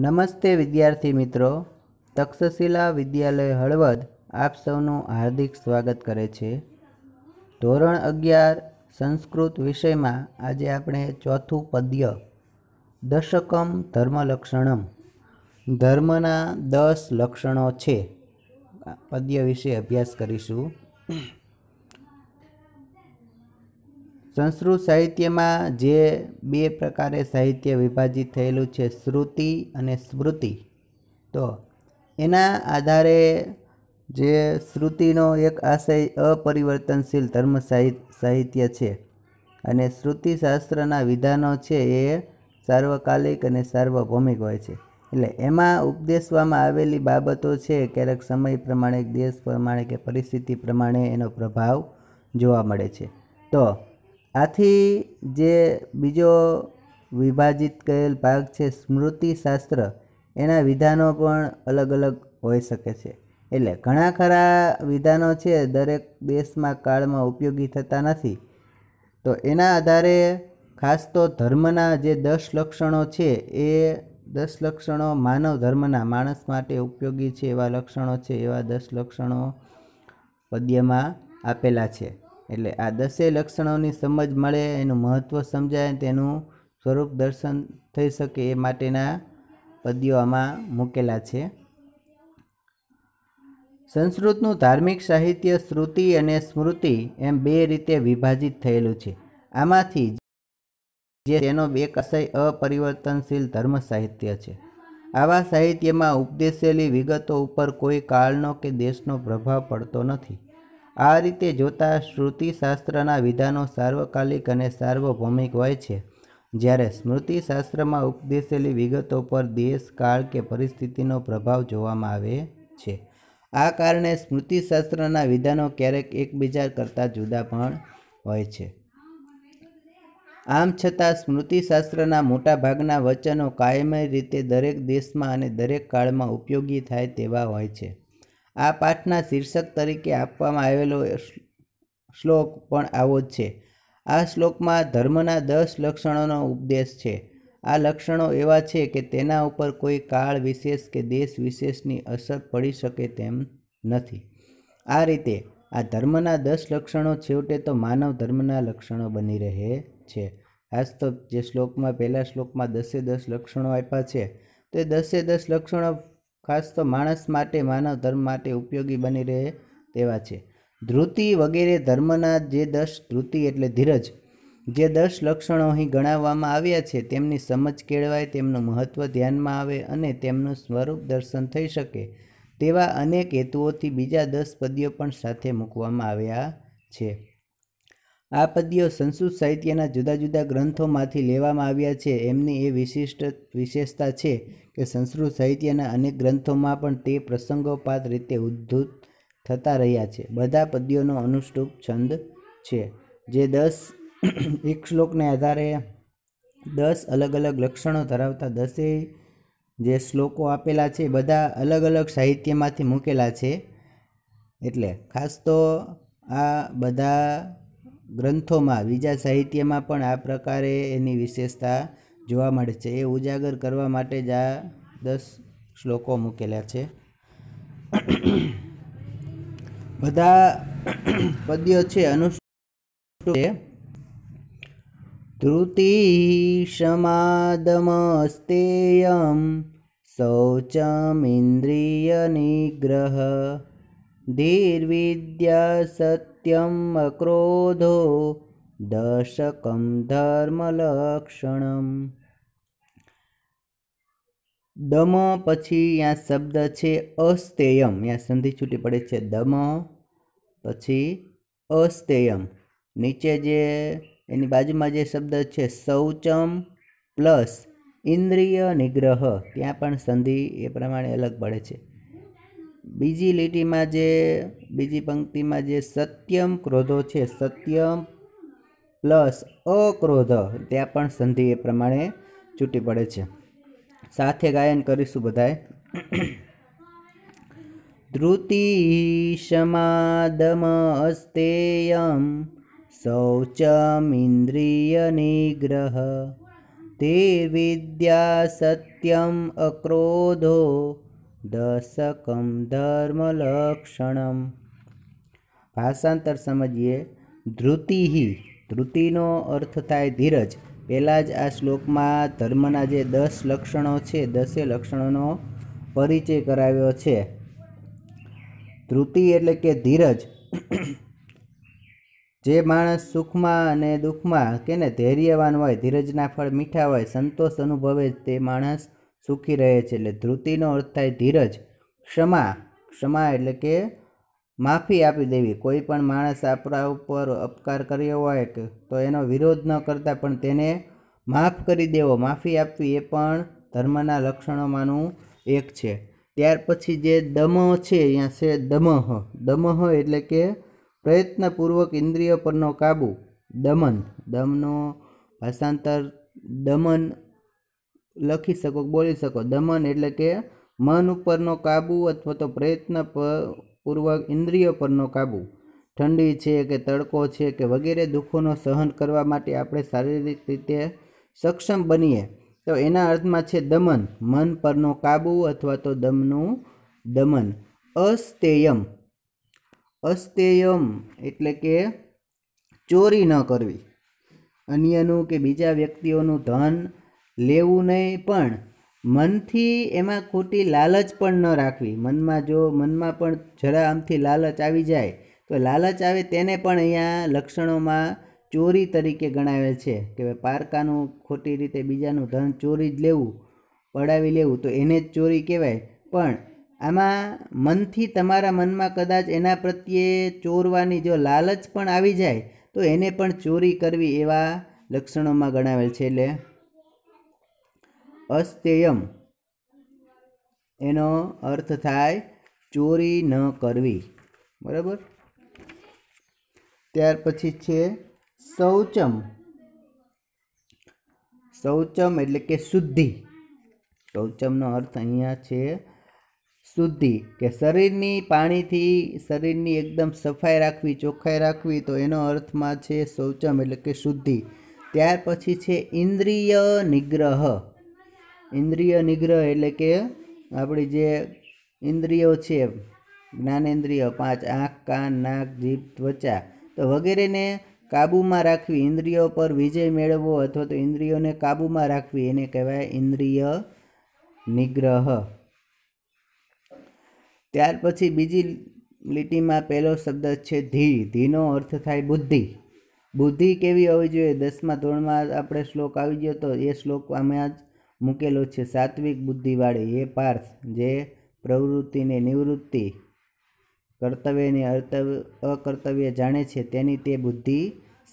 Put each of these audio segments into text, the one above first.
નમસ્તે વિદ્યાર્થી મિત્રો તક્ષશિલા વિદ્યાલય હળવદ આપ સૌનું હાર્દિક સ્વાગત કરે છે ધોરણ અગિયાર સંસ્કૃત વિષયમાં આજે આપણે ચોથું પદ્ય દશકમ ધર્મલક્ષણમ ધર્મના દસ લક્ષણો છે પદ્ય વિશે અભ્યાસ કરીશું સંસ્કૃત સાહિત્યમાં જે બે પ્રકારે સાહિત્ય વિભાજિત થયેલું છે શ્રુતિ અને સ્મૃતિ તો એના આધારે જે શ્રુતિનો એક આશય અપરિવર્તનશીલ ધર્મ સાહિત્ય છે અને શ્રુતિશાસ્ત્રના વિધાનો છે એ સાર્વકાલિક અને સાર્વભૌમિક હોય છે એટલે એમાં ઉપદેશવામાં આવેલી બાબતો છે ક્યારેક સમય પ્રમાણે દેશ પ્રમાણે કે પરિસ્થિતિ પ્રમાણે એનો પ્રભાવ જોવા મળે છે તો આથી જે બીજો વિભાજિત કરેલ ભાગ છે સ્મૃતિશાસ્ત્ર એના વિધાનો પણ અલગ અલગ હોઈ શકે છે એટલે ઘણા ખરા વિધાનો છે દરેક દેશમાં કાળમાં ઉપયોગી થતા નથી તો એના આધારે ખાસ તો ધર્મના જે દસ લક્ષણો છે એ દસ લક્ષણો માનવ ધર્મના માણસ માટે ઉપયોગી છે એવા લક્ષણો છે એવા દસ લક્ષણો પદ્યમાં આપેલા છે એટલે આ દસેય લક્ષણોની સમજ મળે એનું મહત્ત્વ સમજાય તેનું સ્વરૂપ દર્શન થઈ શકે એ માટેના પદ્યો આમાં મૂકેલા છે સંસ્કૃતનું ધાર્મિક સાહિત્ય શ્રુતિ અને સ્મૃતિ એમ બે રીતે વિભાજિત થયેલું છે આમાંથી જે તેનો બે કસાય અપરિવર્તનશીલ ધર્મ સાહિત્ય છે આવા સાહિત્યમાં ઉપદેશેલી વિગતો ઉપર કોઈ કાળનો કે દેશનો પ્રભાવ પડતો નથી આ રીતે જોતાં શ્રુતિશાસ્ત્રના વિધાનો સાર્વકાલિક અને સાર્વભૌમિક હોય છે જ્યારે સ્મૃતિશાસ્ત્રમાં ઉપદેશેલી વિગતો પર દેશ કાળ કે પરિસ્થિતિનો પ્રભાવ જોવામાં આવે છે આ કારણે સ્મૃતિશાસ્ત્રના વિધાનો ક્યારેક એકબીજા કરતાં જુદા પણ હોય છે આમ છતાં સ્મૃતિશાસ્ત્રના મોટાભાગના વચનો કાયમી રીતે દરેક દેશમાં અને દરેક કાળમાં ઉપયોગી થાય તેવા હોય છે આ પાઠના શીર્ષક તરીકે આપવામાં આવેલો શ્લોક પણ આવો જ છે આ શ્લોકમાં ધર્મના દસ લક્ષણોનો ઉપદેશ છે આ લક્ષણો એવા છે કે તેના ઉપર કોઈ કાળ વિશેષ કે દેશ વિશેષની અસર પડી શકે તેમ નથી આ રીતે આ ધર્મના દસ લક્ષણો છેવટે તો માનવ ધર્મના લક્ષણો બની રહે છે આજ તો જે શ્લોકમાં પહેલા શ્લોકમાં દસે દસ લક્ષણો આપ્યા છે તે દસે દસ લક્ષણો ખાસ તો માણસ માટે માનવ ધર્મ માટે ઉપયોગી બની રહે તેવા છે ધૃતિ વગેરે ધર્મના જે દસ ધૃતિ એટલે ધીરજ જે દસ લક્ષણો અહીં ગણાવવામાં આવ્યા છે તેમની સમજ કેળવાય તેમનું મહત્ત્વ ધ્યાનમાં આવે અને તેમનું સ્વરૂપ દર્શન થઈ શકે તેવા અનેક હેતુઓથી બીજા દસ પદ્યો પણ સાથે મૂકવામાં આવ્યા છે આ પદ્યો સંસ્કૃત સાહિત્યના જુદા જુદા ગ્રંથોમાંથી લેવામાં આવ્યા છે એમની એ વિશિષ્ટ વિશેષતા છે કે સંસ્કૃત સાહિત્યના અનેક ગ્રંથોમાં પણ તે પ્રસંગોપાત રીતે ઉદ્ધૃત થતા રહ્યા છે બધા પદ્યોનો અનુષ્ટુપ છંદ છે જે દસ એક શ્લોકને આધારે દસ અલગ અલગ લક્ષણો ધરાવતા દસેય જે શ્લોકો આપેલા છે બધા અલગ અલગ સાહિત્યમાંથી મૂકેલા છે એટલે ખાસ તો આ બધા ગ્રંથોમાં બીજા સાહિત્યમાં પણ આ પ્રકારે એની વિશેષતા જોવા મળે છે એ ઉજાગર કરવા માટે જ આ દસ શ્લોકો મૂકેલા છે બધા પદ્યો છે અનુષ્ઠ ધૃતિશમાદમસ્તેયમ શૌચમિન્દ્રિય નિગ્રહ ધીર્વિદ્યા સત સત્યમ ક્રોધો દશકમ ધર્મલક્ષણમ દમ પછી આ શબ્દ છે અસ્તેયમ ત્યાં સંધિ છૂટી પડે છે દમ પછી અસ્તેયમ નીચે જે એની બાજુમાં જે શબ્દ છે શૌચમ પ્લસ ઇન્દ્રિય નિગ્રહ ત્યાં પણ સંધિ એ પ્રમાણે અલગ પડે છે બીજી લીટીમાં જે બીજી પંક્તિમાં જે સત્યમ ક્રોધો છે સત્યમ પ્લસ અક્રોધ ત્યાં પણ સંધિ એ પ્રમાણે છૂટી પડે છે સાથે ગાયન કરીશું બધાએ ધૃતિ સમાદમસ્તેયમ શૌચમિન્દ્રિય નિગ્રહ તે વિદ્યા સત્યમ અક્રોધો દશકમ ધર્મ લક્ષણમ ભાષાંતર સમજીએ ધૃતિહિ ધ્રુતિનો અર્થ થાય ધીરજ પહેલાં જ આ શ્લોકમાં ધર્મના જે દસ લક્ષણો છે દસે લક્ષણોનો પરિચય કરાવ્યો છે ધ્રુતિ એટલે કે ધીરજ જે માણસ સુખમાં અને દુઃખમાં કે ને ધૈર્યવાન હોય ધીરજના ફળ મીઠા હોય સંતોષ અનુભવે તે માણસ સુખી રહે છે એટલે ધ્રુતિનો અર્થ થાય ધીરજ ક્ષમા ક્ષમા એટલે કે માફી આપી દેવી કોઈ પણ માણસ આપણા ઉપર અપકાર કર્યો હોય કે તો એનો વિરોધ ન કરતા પણ તેને માફ કરી દેવો માફી આપવી એ પણ ધર્મના લક્ષણોમાંનું એક છે ત્યાર પછી જે દમહ છે અહીંયા છે દમહ દમહ એટલે કે પ્રયત્નપૂર્વક ઇન્દ્રિય પરનો કાબુ દમન દમનો ભાષાંતર દમન લખી શકો બોલી શકો દમન એટલે કે મન ઉપરનો કાબુ અથવા તો પ્રયત્ન પૂર્વક ઇન્દ્રિય પરનો કાબુ ઠંડી છે કે તડકો છે કે વગેરે દુઃખોનો સહન કરવા માટે આપણે શારીરિક રીતે સક્ષમ બનીએ તો એના અર્થમાં છે દમન મન પરનો કાબુ અથવા તો દમનું દમન અસ્તેયમ અસ્તેયમ એટલે કે ચોરી ન કરવી અન્યનું કે બીજા વ્યક્તિઓનું ધન લેવું નહીં પણ મનથી એમાં ખોટી લાલચ પણ ન રાખવી મનમાં જો મનમાં પણ જરા આમથી લાલચ આવી જાય તો લાલચ આવે તેને પણ અહીંયા લક્ષણોમાં ચોરી તરીકે ગણાવેલ છે કે પારકાનું ખોટી રીતે બીજાનું ધન ચોરી જ લેવું પડાવી લેવું તો એને જ ચોરી કહેવાય પણ આમાં મનથી તમારા મનમાં કદાચ એના પ્રત્યે ચોરવાની જો લાલચ પણ આવી જાય તો એને પણ ચોરી કરવી એવા લક્ષણોમાં ગણાવેલ છે એટલે અસ્તેયમ એનો અર્થ થાય ચોરી ન કરવી બરાબર ત્યાર પછી છે શૌચમ શૌચમ એટલે કે શુદ્ધિ શૌચમનો અર્થ અહીંયા છે શુદ્ધિ કે શરીરની પાણીથી શરીરની એકદમ સફાઈ રાખવી ચોખ્ખાઈ રાખવી તો એનો અર્થમાં છે શૌચમ એટલે કે શુદ્ધિ ત્યાર પછી છે ઇન્દ્રિય નિગ્રહ ઇન્દ્રિય નિગ્રહ એટલે કે આપણી જે ઇન્દ્રિયો છે જ્ઞાનેન્દ્રિય પાંચ આંખ કાન નાક જીભ ત્વચા તો વગેરેને કાબૂમાં રાખવી ઇન્દ્રિયો પર વિજય મેળવવો અથવા તો ઇન્દ્રિયોને કાબૂમાં રાખવી એને કહેવાય ઇન્દ્રિય નિગ્રહ ત્યાર પછી બીજી લીટીમાં પહેલો શબ્દ છે ધી ધીનો અર્થ થાય બુદ્ધિ બુદ્ધિ કેવી હોવી જોઈએ દસમા ધોરણમાં આપણે શ્લોક આવી ગયો તો એ શ્લોક આમાં જ મૂકેલો છે સાત્વિક બુદ્ધિવાળી એ પાર્થ જે પ્રવૃત્તિને નિવૃત્તિ કર્તવ્યની અર્તવ અકર્તવ્ય જાણે છે તેની તે બુદ્ધિ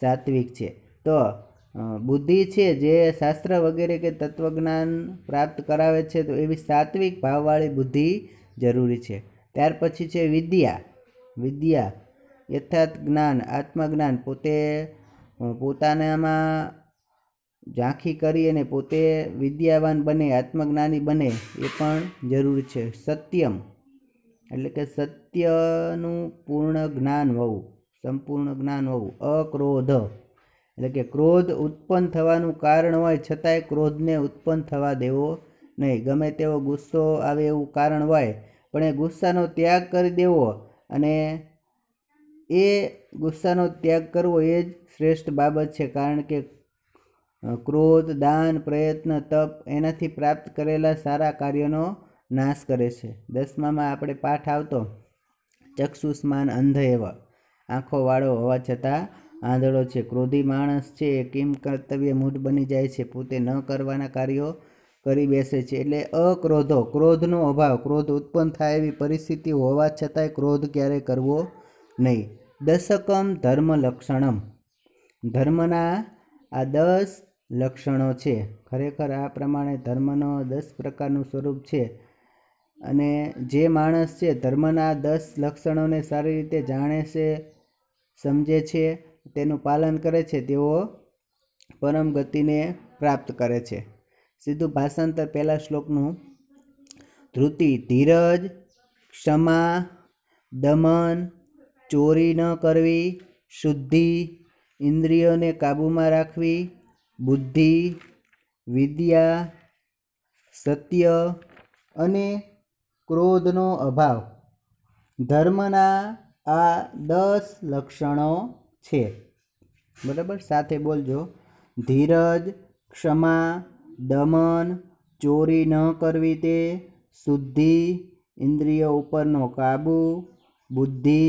સાત્વિક છે તો બુદ્ધિ છે જે શાસ્ત્ર વગેરે કે તત્વજ્ઞાન પ્રાપ્ત કરાવે છે તો એવી સાત્વિક ભાવવાળી બુદ્ધિ જરૂરી છે ત્યાર પછી છે વિદ્યા વિદ્યા યથાર્થ જ્ઞાન આત્મજ્ઞાન પોતે પોતાનામાં ઝાંખી કરી અને પોતે વિદ્યાવાન બને આત્મજ્ઞાની બને એ પણ જરૂર છે સત્યમ એટલે કે સત્યનું પૂર્ણ જ્ઞાન હોવું સંપૂર્ણ જ્ઞાન હોવું અક્રોધ એટલે કે ક્રોધ ઉત્પન્ન થવાનું કારણ હોય છતાંય ક્રોધને ઉત્પન્ન થવા દેવો નહીં ગમે તેવો ગુસ્સો આવે એવું કારણ હોય પણ એ ગુસ્સાનો ત્યાગ કરી દેવો અને એ ગુસ્સાનો ત્યાગ કરવો એ જ શ્રેષ્ઠ બાબત છે કારણ કે ક્રોધ દાન પ્રયત્ન તપ એનાથી પ્રાપ્ત કરેલા સારા કાર્યોનો નાશ કરે છે દસમામાં આપણે પાઠ આવતો ચક્ષુષમાન અંધ એવા આંખો વાળો હોવા છતાં આંધળો છે ક્રોધી માણસ છે એ કિમ કર્તવ્ય મૂઢ બની જાય છે પોતે ન કરવાના કાર્યો કરી બેસે છે એટલે અક્રોધો ક્રોધનો અભાવ ક્રોધ ઉત્પન્ન થાય એવી પરિસ્થિતિ હોવા છતાંય ક્રોધ ક્યારેય કરવો નહીં દશકમ ધર્મ લક્ષણમ ધર્મના આ દસ લક્ષણો છે ખરેખર આ પ્રમાણે ધર્મનો દસ પ્રકારનું સ્વરૂપ છે અને જે માણસ છે ધર્મના દસ લક્ષણોને સારી રીતે જાણે છે સમજે છે તેનું પાલન કરે છે તેઓ પરમ ગતિને પ્રાપ્ત કરે છે સીધું ભાષાંતર પહેલા શ્લોકનું ધૃતિ ધીરજ ક્ષમા દમન ચોરી ન કરવી શુદ્ધિ ઇન્દ્રિયોને કાબૂમાં રાખવી બુદ્ધિ વિદ્યા સત્ય અને ક્રોધનો અભાવ ધર્મના આ દસ લક્ષણો છે બરાબર સાથે બોલજો ધીરજ ક્ષમા દમન ચોરી ન કરવી તે શુદ્ધિ ઇન્દ્રિય ઉપરનો કાબુ બુદ્ધિ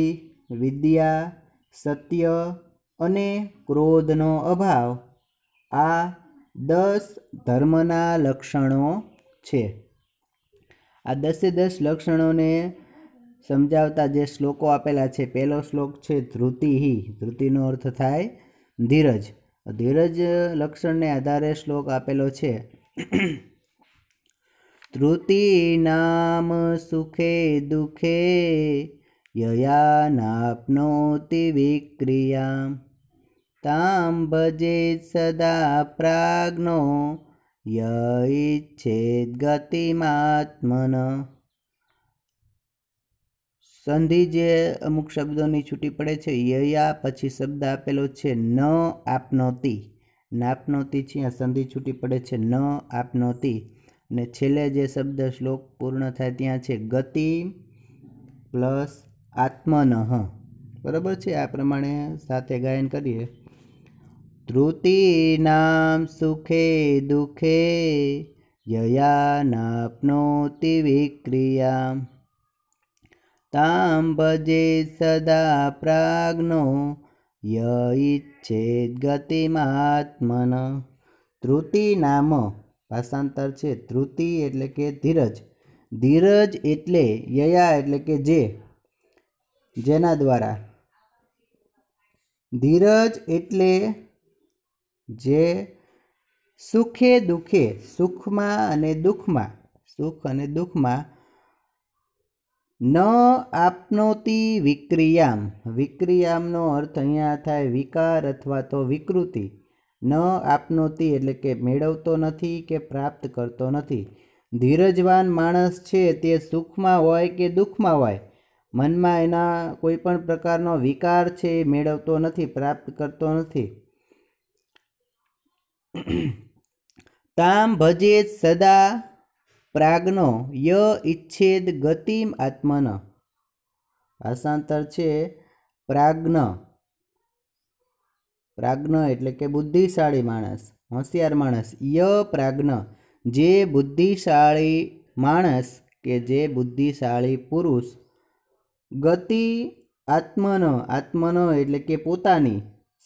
વિદ્યા સત્ય અને ક્રોધનો અભાવ આ દસ ધર્મના લક્ષણો છે આ દસે દસ લક્ષણોને સમજાવતા જે શ્લોકો આપેલા છે પહેલો શ્લોક છે ધ્રુતિહિ ધ્રુતિનો અર્થ થાય ધીરજ ધીરજ લક્ષણને આધારે શ્લોક આપેલો છે ધ્રુતિ નામ સુખે દુઃખે યયા યયાનાપ્નોતિ વિક્રિયા તામ ભજે સદા પ્રાગ્નો ય ઈચ્છેદ ગતિમાત્મન સંધિ જે અમુક શબ્દોની છૂટી પડે છે યયા પછી શબ્દ આપેલો છે ન આપનોતી નાપનોતી છે આ સંધિ છૂટી પડે છે ન આપનોતી અને છેલ્લે જે શબ્દ શ્લોક પૂર્ણ થાય ત્યાં છે ગતિ પ્લસ આત્મનઃ બરાબર છે આ પ્રમાણે સાથે ગાયન કરીએ ધૃતીનામ સુખે દુઃખે જયાનાપ્નોતિ વિક્રિયા તામ ભજે સદા પ્રાગ્નો ય ઈચ્છેદ ગતિમાત્મન ધૃતિ નામ ભાષાંતર છે ધૃતિ એટલે કે ધીરજ ધીરજ એટલે યયા એટલે કે જે જેના દ્વારા ધીરજ એટલે જે સુખે દુઃખે સુખમાં અને દુઃખમાં સુખ અને દુઃખમાં ન આપનોતી વિક્રિયામ વિક્રિયામનો અર્થ અહીંયા થાય વિકાર અથવા તો વિકૃતિ ન આપનોતી એટલે કે મેળવતો નથી કે પ્રાપ્ત કરતો નથી ધીરજવાન માણસ છે તે સુખમાં હોય કે દુઃખમાં હોય મનમાં એના કોઈ પણ પ્રકારનો વિકાર છે એ મેળવતો નથી પ્રાપ્ત કરતો નથી તામ ભજેત સદા પ્રાગનો ય ઇચ્છેદ ગતિમ આત્મન ભાષાંતર છે પ્રાજ્ઞ પ્રાગ્ન એટલે કે બુદ્ધિશાળી માણસ હોશિયાર માણસ ય પ્રાજ્ઞ જે બુદ્ધિશાળી માણસ કે જે બુદ્ધિશાળી પુરુષ ગતિ આત્મનો આત્મનો એટલે કે પોતાની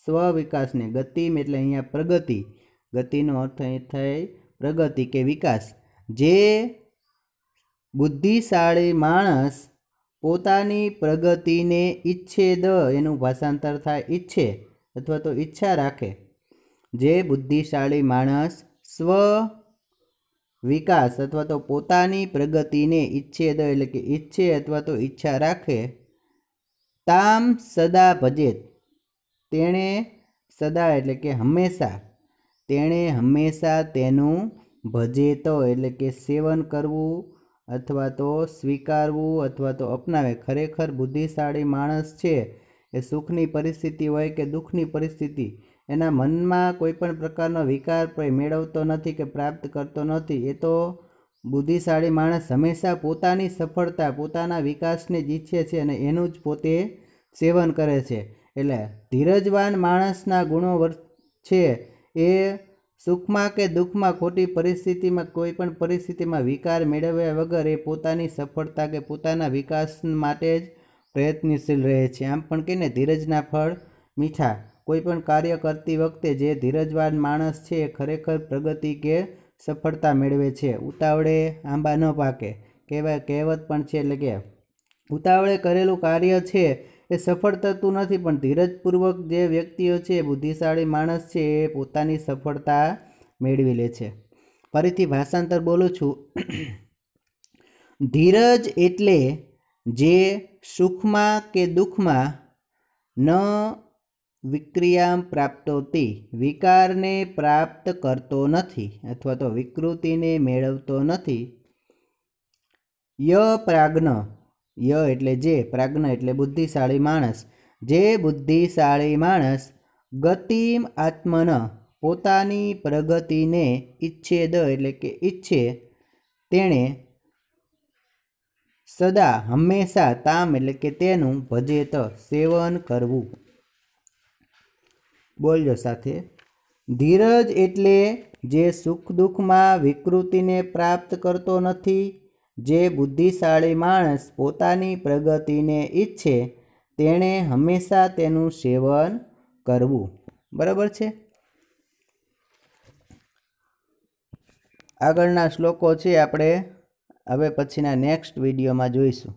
સ્વ સ્વવિકાસને ગતિમ એટલે અહીંયા પ્રગતિ ગતિનો અર્થ અહીં થાય પ્રગતિ કે વિકાસ જે બુદ્ધિશાળી માણસ પોતાની પ્રગતિને ઈચ્છે દ એનું ભાષાંતર થાય ઈચ્છે અથવા તો ઈચ્છા રાખે જે બુદ્ધિશાળી માણસ સ્વ વિકાસ અથવા તો પોતાની પ્રગતિને ઈચ્છે દ એટલે કે ઈચ્છે અથવા તો ઈચ્છા રાખે તામ સદા ભજેત તેણે સદા એટલે કે હંમેશા તેણે હંમેશા તેનું ભજેતો એટલે કે સેવન કરવું અથવા તો સ્વીકારવું અથવા તો અપનાવે ખરેખર બુદ્ધિશાળી માણસ છે એ સુખની પરિસ્થિતિ હોય કે દુઃખની પરિસ્થિતિ એના મનમાં કોઈપણ પ્રકારનો વિકાર મેળવતો નથી કે પ્રાપ્ત કરતો નથી એ તો બુદ્ધિશાળી માણસ હંમેશા પોતાની સફળતા પોતાના વિકાસને જ ઈચ્છે છે અને એનું જ પોતે સેવન કરે છે એટલે ધીરજવાન માણસના ગુણો છે એ સુખમાં કે દુઃખમાં ખોટી પરિસ્થિતિમાં કોઈ પણ પરિસ્થિતિમાં વિકાર મેળવ્યા વગર એ પોતાની સફળતા કે પોતાના વિકાસ માટે જ પ્રયત્નશીલ રહે છે આમ પણ કહીને ધીરજના ફળ મીઠા કોઈ પણ કાર્ય કરતી વખતે જે ધીરજવાન માણસ છે એ ખરેખર પ્રગતિ કે સફળતા મેળવે છે ઉતાવળે આંબા ન પાકે કહેવાય કહેવત પણ છે એટલે કે ઉતાવળે કરેલું કાર્ય છે એ સફળ થતું નથી પણ ધીરજપૂર્વક જે વ્યક્તિઓ છે બુદ્ધિશાળી માણસ છે એ પોતાની સફળતા મેળવી લે છે ફરીથી ભાષાંતર બોલું છું ધીરજ એટલે જે સુખમાં કે દુઃખમાં ન વિક્રિયામ પ્રાપ્તોતી વિકારને પ્રાપ્ત કરતો નથી અથવા તો વિકૃતિને મેળવતો નથી ય પ્રાજ્ઞ ય એટલે જે પ્રાજ્ઞ એટલે બુદ્ધિશાળી માણસ જે બુદ્ધિશાળી માણસ ગતિમ આત્મન પોતાની પ્રગતિને ઇચ્છેદ એટલે કે ઈચ્છે તેણે સદા હંમેશા તામ એટલે કે તેનું ભજેત સેવન કરવું બોલજો સાથે ધીરજ એટલે જે સુખ દુઃખમાં વિકૃતિને પ્રાપ્ત કરતો નથી જે બુદ્ધિશાળી માણસ પોતાની પ્રગતિને ઈચ્છે તેણે હંમેશા તેનું સેવન કરવું બરાબર છે આગળના શ્લોકો છે આપણે હવે પછીના નેક્સ્ટ વિડીયોમાં જોઈશું